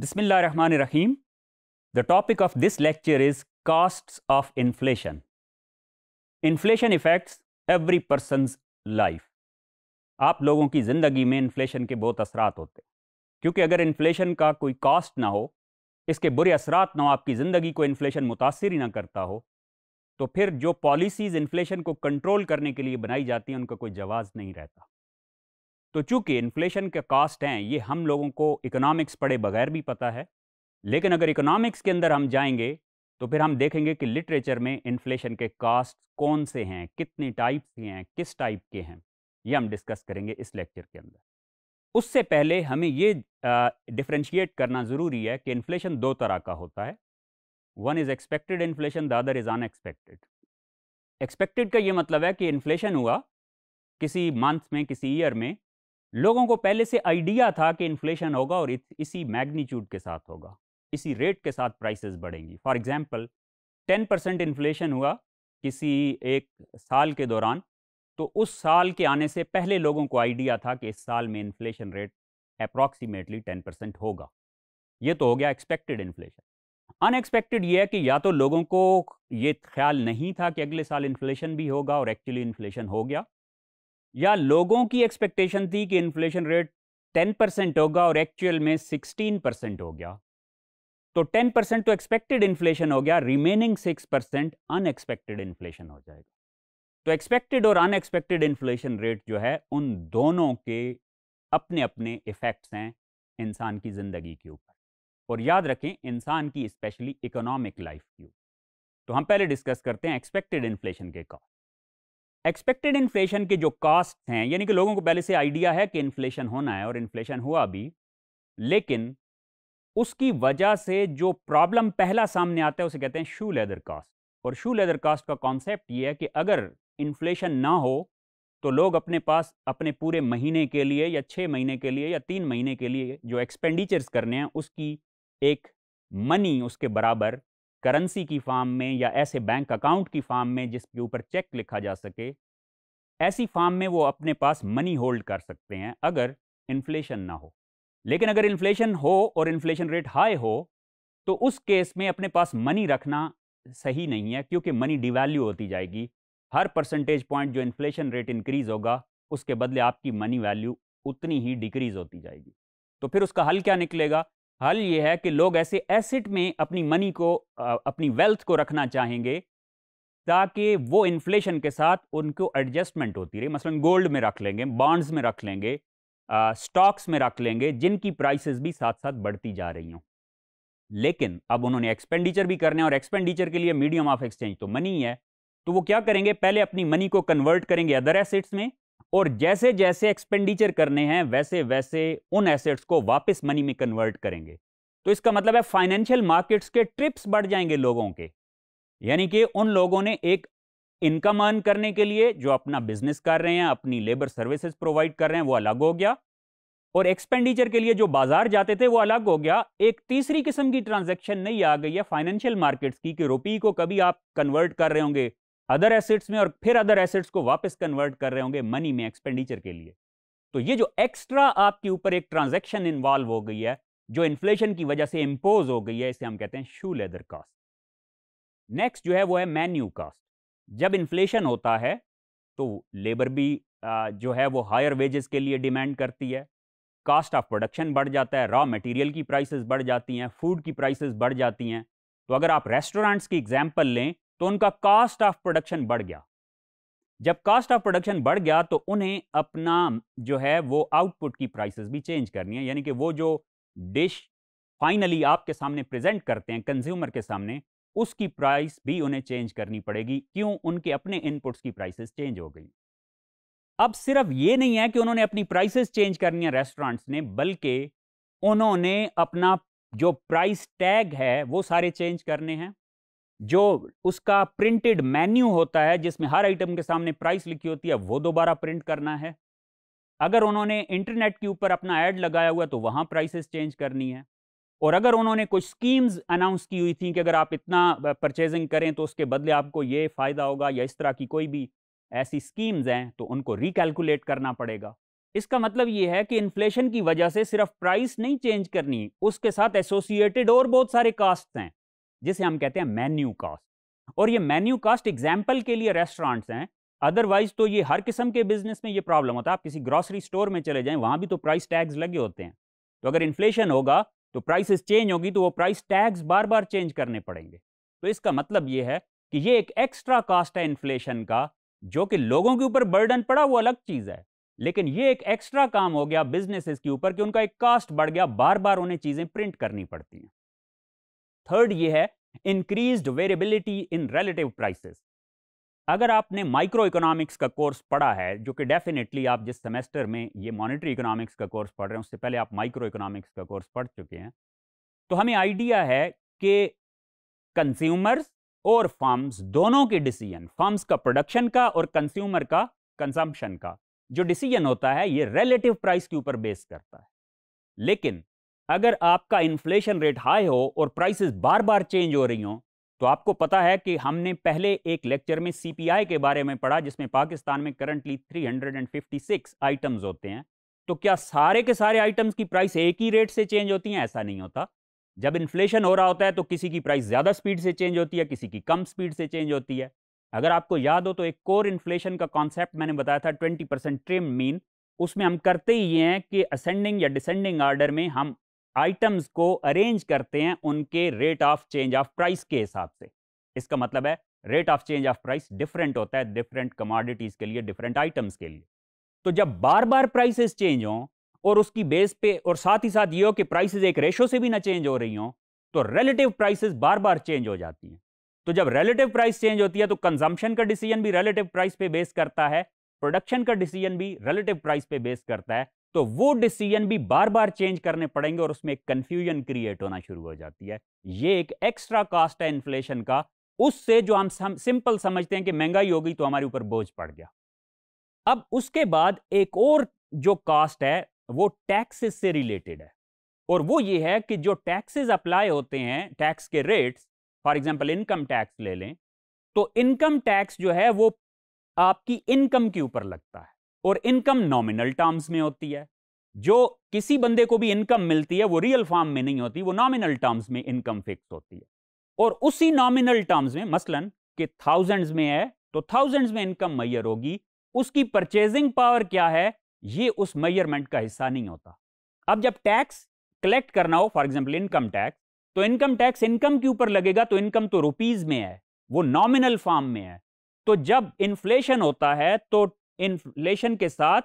Bismillah Rahman रहीम the topic of this lecture is cost of inflation inflation affects every person's life आप लोगों की ज़िंदगी में इन्फ्लेशन के बहुत असरात होते हैं क्योंकि अगर इन्फ्लेशन का कोई कास्ट ना हो इसके बुरे असरात ना हो आपकी ज़िंदगी को इन्फ्लेशन मुतासर ही ना करता हो तो फिर जो पॉलिसीज़ इन्फ्लेशन को कंट्रोल करने के लिए बनाई जाती हैं उनका कोई जवाज़ नहीं रहता तो चूँकि इन्फ्लेशन के कास्ट हैं ये हम लोगों को इकोनॉमिक्स पढ़े बगैर भी पता है लेकिन अगर इकोनॉमिक्स के अंदर हम जाएंगे तो फिर हम देखेंगे कि लिटरेचर में इन्फ्लेशन के कास्ट कौन से हैं कितनी टाइप्स के हैं किस टाइप के हैं ये हम डिस्कस करेंगे इस लेक्चर के अंदर उससे पहले हमें ये डिफ्रेंशिएट करना ज़रूरी है कि इन्फ्लेशन दो तरह का होता है one is expected inflation the other is unexpected expected का ये मतलब है कि इन्फ्लेशन हुआ किसी मंथ में किसी ईयर में लोगों को पहले से आइडिया था कि इन्फ्लेशन होगा और इसी मैग्नीट्यूड के साथ होगा इसी रेट के साथ प्राइसेस बढ़ेंगी फॉर एग्जांपल 10 परसेंट इन्फ्लेशन हुआ किसी एक साल के दौरान तो उस साल के आने से पहले लोगों को आइडिया था कि इस साल में इन्फ्लेशन रेट अप्रॉक्सीमेटली 10 परसेंट होगा ये तो हो गया एक्सपेक्टेड इन्फ्लेशन अनएक्सपेक्टेड ये है कि या तो लोगों को ये ख्याल नहीं था कि अगले साल इन्फ्लेशन भी होगा और एक्चुअली इन्फ्लेशन हो गया या लोगों की एक्सपेक्टेशन थी कि इन्फ्लेशन रेट 10 परसेंट होगा और एक्चुअल में 16 परसेंट हो गया तो 10 परसेंट तो एक्सपेक्टेड इन्फ्लेशन हो गया रिमेनिंग 6 परसेंट अनएक्सपेक्टेड इन्फ्लेशन हो जाएगा तो एक्सपेक्टेड और अनएक्सपेक्टेड इन्फ्लेशन रेट जो है उन दोनों के अपने अपने इफ़ेक्ट्स हैं इंसान की ज़िंदगी के ऊपर और याद रखें इंसान की स्पेशली इकोनॉमिक लाइफ की तो हम पहले डिस्कस करते हैं एक्सपेक्टेड इन्फ्लेशन के कॉज एक्सपेक्टेड इन्फ्लेशन के जो कास्ट हैं यानी कि लोगों को पहले से आइडिया है कि इन्फ्लेशन होना है और इन्फ्लेशन हुआ भी लेकिन उसकी वजह से जो प्रॉब्लम पहला सामने आता है उसे कहते हैं शू लेदर कास्ट और शू लेदर कास्ट का कॉन्सेप्ट ये है कि अगर इन्फ्लेशन ना हो तो लोग अपने पास अपने पूरे महीने के लिए या छः महीने के लिए या तीन महीने के लिए जो एक्सपेंडिचर्स करने हैं उसकी एक मनी उसके बराबर करेंसी की फॉर्म में या ऐसे बैंक अकाउंट की फॉर्म में जिसके ऊपर चेक लिखा जा सके ऐसी फॉर्म में वो अपने पास मनी होल्ड कर सकते हैं अगर इन्फ्लेशन ना हो लेकिन अगर इन्फ्लेशन हो और इन्फ्लेशन रेट हाई हो तो उस केस में अपने पास मनी रखना सही नहीं है क्योंकि मनी डिवैल्यू होती जाएगी हर परसेंटेज पॉइंट जो इन्फ्लेशन रेट इंक्रीज होगा उसके बदले आपकी मनी वैल्यू उतनी ही डिक्रीज होती जाएगी तो फिर उसका हल क्या निकलेगा हल ये है कि लोग ऐसे एसेट में अपनी मनी को अपनी वेल्थ को रखना चाहेंगे ताकि वो इन्फ्लेशन के साथ उनको एडजस्टमेंट होती रहे मसलन गोल्ड में रख लेंगे बॉन्ड्स में रख लेंगे स्टॉक्स में रख लेंगे जिनकी प्राइसेस भी साथ साथ बढ़ती जा रही हों लेकिन अब उन्होंने एक्सपेंडिचर भी करने और एक्सपेंडिचर के लिए मीडियम ऑफ एक्सचेंज तो मनी है तो वो क्या करेंगे पहले अपनी मनी को कन्वर्ट करेंगे अदर एसेट्स में और जैसे जैसे एक्सपेंडिचर करने हैं वैसे वैसे उन एसेट्स को वापस मनी में कन्वर्ट करेंगे तो इसका मतलब है फाइनेंशियल मार्केट्स के ट्रिप्स बढ़ जाएंगे लोगों के यानी कि उन लोगों ने एक इनकम अर्न करने के लिए जो अपना बिजनेस कर रहे हैं अपनी लेबर सर्विसेज प्रोवाइड कर रहे हैं वो अलग हो गया और एक्सपेंडिचर के लिए जो बाजार जाते थे वो अलग हो गया एक तीसरी किस्म की ट्रांजेक्शन नहीं आ गई है फाइनेंशियल मार्केट्स की कि रुपी को कभी आप कन्वर्ट कर रहे होंगे अदर एसेट्स में और फिर अदर एसेट्स को वापस कन्वर्ट कर रहे होंगे मनी में एक्सपेंडिचर के लिए तो ये जो एक्स्ट्रा आपके ऊपर एक ट्रांजेक्शन इन्वॉल्व हो गई है जो इन्फ्लेशन की वजह से इम्पोज हो गई है इसे हम कहते हैं शू लेदर कास्ट नेक्स्ट जो है वो है मैन्यू कास्ट जब इन्फ्लेशन होता है तो लेबर भी जो है वो हायर वेजेस के लिए डिमांड करती है कास्ट ऑफ प्रोडक्शन बढ़ जाता है रॉ मटेरियल की प्राइसेस बढ़ जाती हैं फूड की प्राइसेस बढ़ जाती हैं तो अगर आप रेस्टोरेंट्स की एग्जांपल लें तो उनका कास्ट ऑफ प्रोडक्शन बढ़ गया जब कास्ट ऑफ प्रोडक्शन बढ़ गया तो उन्हें अपना जो है वो आउटपुट की प्राइसेस भी चेंज करनी है यानी कि वो जो डिश फाइनली आपके सामने प्रेजेंट करते हैं कंज्यूमर के सामने उसकी प्राइस भी उन्हें चेंज करनी पड़ेगी क्यों उनके अपने इनपुट्स की प्राइसेस चेंज हो गई अब सिर्फ ये नहीं है कि उन्होंने अपनी प्राइसेस चेंज करनी है रेस्टोरेंट्स ने बल्कि उन्होंने अपना जो प्राइस टैग है वो सारे चेंज करने हैं जो उसका प्रिंटेड मेन्यू होता है जिसमें हर आइटम के सामने प्राइस लिखी होती है वो दोबारा प्रिंट करना है अगर उन्होंने इंटरनेट के ऊपर अपना ऐड लगाया हुआ तो वहाँ प्राइसेस चेंज करनी है और अगर उन्होंने कुछ स्कीम्स अनाउंस की हुई थी कि अगर आप इतना परचेजिंग करें तो उसके बदले आपको ये फ़ायदा होगा या इस तरह की कोई भी ऐसी स्कीम्स हैं तो उनको रिकैलकुलेट करना पड़ेगा इसका मतलब ये है कि इन्फ्लेशन की वजह से सिर्फ प्राइस नहीं चेंज करनी उसके साथ एसोसिएटेड और बहुत सारे कास्ट हैं जिसे हम कहते हैं मेन्यू कास्ट और ये मेन्यू कास्ट एग्जाम्पल के लिए रेस्टोरेंट्स हैं अदरवाइज तो ये हर किस्म के बिजनेस में ये प्रॉब्लम होता है आप किसी ग्रॉसरी स्टोर में चले जाएं वहाँ भी तो प्राइस टैग्स लगे होते हैं तो अगर इन्फ्लेशन होगा तो प्राइसेस चेंज होगी तो वो प्राइस टैग्स बार बार चेंज करने पड़ेंगे तो इसका मतलब ये है कि ये एक एक्स्ट्रा कास्ट है इन्फ्लेशन का जो कि लोगों के ऊपर बर्डन पड़ा वो अलग चीज़ है लेकिन ये एक एक्स्ट्रा काम हो गया बिजनेसेस के ऊपर कि उनका एक कास्ट बढ़ गया बार बार उन्हें चीज़ें प्रिंट करनी पड़ती हैं थर्ड ये है increase variability in relative prices अगर आपने माइक्रो इकोनॉमिक्स का कोर्स पढ़ा है जो कि डेफिनेटली आप जिस सेमेस्टर में ये मॉनेटरी इकोनॉमिक्स का कोर्स पढ़ रहे हैं उससे पहले आप माइक्रो इकोनॉमिक्स का कोर्स पढ़ चुके हैं तो हमें आइडिया है कि कंज्यूमर्स और फार्म्स दोनों के डिसीजन फार्म्स का प्रोडक्शन का और कंज्यूमर का कंजम्पशन का जो डिसीजन होता है ये रिलेटिव प्राइस के ऊपर बेस करता है लेकिन अगर आपका इन्फ्लेशन रेट हाई हो और प्राइसेस बार बार चेंज हो रही हों तो आपको पता है कि हमने पहले एक लेक्चर में सीपीआई के बारे में पढ़ा जिसमें पाकिस्तान में करंटली 356 आइटम्स होते हैं तो क्या सारे के सारे आइटम्स की प्राइस एक ही रेट से चेंज होती हैं ऐसा नहीं होता जब इन्फ्लेशन हो रहा होता है तो किसी की प्राइस ज़्यादा स्पीड से चेंज होती है किसी की कम स्पीड से चेंज होती है अगर आपको याद हो तो एक कोर इन्फ्लेशन का कॉन्सेप्ट मैंने बताया था ट्वेंटी परसेंट ट्रिम मीन उसमें हम करते ही ये हैं कि असेंडिंग या डिसेंडिंग आर्डर में हम आइटम्स को अरेंज करते हैं उनके rate of change of price के हिसाब से इसका मतलब है rate of change of price different होता है डिफरेंट कमोडिटीज़ के लिए डिफरेंट आइटम्स के लिए तो जब बार बार प्राइसेस चेंज हों और उसकी बेस पे और साथ ही साथ ये हो कि प्राइसेस एक रेशो से भी ना चेंज हो रही हों तो रिलेटिव प्राइसेस बार बार चेंज हो जाती हैं तो जब रिलेटिव प्राइस चेंज होती है तो कंजम्पशन का डिसीजन भी रिलेटिव प्राइस पे बेस करता है प्रोडक्शन का डिसीजन भी रिलेटिव प्राइस पे बेस करता है तो वो डिसीजन भी बार बार चेंज करने पड़ेंगे और उसमें कंफ्यूजन क्रिएट होना शुरू हो जाती है ये एक एक्स्ट्रा कास्ट है इन्फ्लेशन का उससे जो हम सिंपल समझते हैं कि महंगाई होगी तो हमारे ऊपर बोझ पड़ गया अब उसके बाद एक और जो कास्ट है वो टैक्सेस से रिलेटेड है और वो ये है कि जो टैक्सेस अप्लाई होते हैं टैक्स के rates for example income tax ले लें तो इनकम टैक्स जो है वो आपकी इनकम के ऊपर लगता है और इनकम नॉमिनल टर्म्स में होती है जो किसी बंदे को भी इनकम मिलती है वो रियल फॉर्म में नहीं होती वो नॉमिनल टर्म्स में इनकम फिक्स होती है और उसी नॉमिनल टर्म्स में मसलन के थाउजेंड्स में है तो थाउजेंड्स में इनकम मैयर होगी उसकी परचेजिंग पावर क्या है ये उस मैयरमेंट का हिस्सा नहीं होता अब जब टैक्स कलेक्ट करना हो फॉर एग्जाम्पल इनकम टैक्स तो इनकम टैक्स इनकम के ऊपर लगेगा तो इनकम तो रुपीज में है वो नॉमिनल फॉर्म में है तो जब इन्फ्लेशन होता है तो इन्फ्लेशन के साथ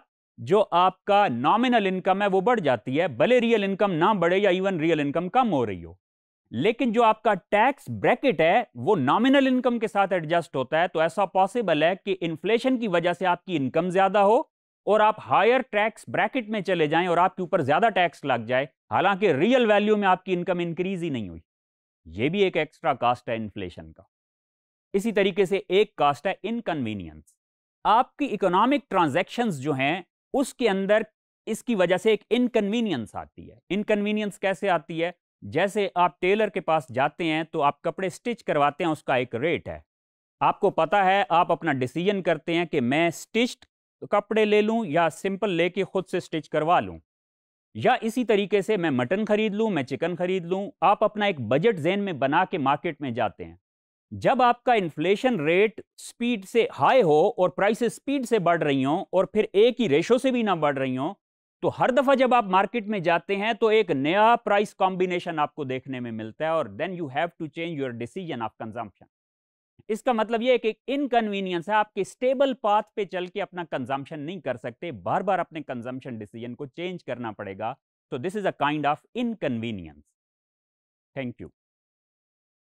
जो आपका नॉमिनल इनकम है वो बढ़ जाती है भले रियल इनकम ना बढ़े या इवन रियल इनकम कम हो रही हो लेकिन जो आपका टैक्स ब्रैकेट है वो नॉमिनल इनकम के साथ एडजस्ट होता है तो ऐसा पॉसिबल है कि इन्फ्लेशन की वजह से आपकी इनकम ज्यादा हो और आप हायर टैक्स ब्रैकेट में चले जाएं और आपके ऊपर ज्यादा टैक्स लग जाए हालांकि रियल वैल्यू में आपकी इनकम इंक्रीज ही नहीं हुई ये भी एक एक्स्ट्रा कास्ट है इन्फ्लेशन का इसी तरीके से एक कास्ट है इनकन्वीनियंस आपकी इकोनॉमिक ट्रांजेक्शन जो हैं उसके अंदर इसकी वजह से एक इनकन्वीनियंस आती है इनकन्वीनियंस कैसे आती है जैसे आप टेलर के पास जाते हैं तो आप कपड़े स्टिच करवाते हैं उसका एक रेट है आपको पता है आप अपना डिसीजन करते हैं कि मैं स्टिच्ड कपड़े ले लूँ या सिंपल लेके खुद से स्टिच करवा लूँ या इसी तरीके से मैं मटन खरीद लूँ मैं चिकन खरीद लूँ आप अपना एक बजट जेन में बना के मार्केट में जाते हैं जब आपका इन्फ्लेशन रेट स्पीड से हाई हो और प्राइस स्पीड से बढ़ रही हों और फिर एक ही रेशो से भी ना बढ़ रही हों तो हर दफ़ा जब आप मार्केट में जाते हैं तो एक नया प्राइस कॉम्बिनेशन आपको देखने में मिलता है और then you have to change your decision of consumption इसका मतलब यह है कि इनकन्वीनियंस है आपके स्टेबल पाथ पे चल के अपना कंजम्पशन नहीं कर सकते बार बार अपने कंजम्पशन डिसीजन को चेंज करना पड़ेगा तो this is a kind of inconvenience thank you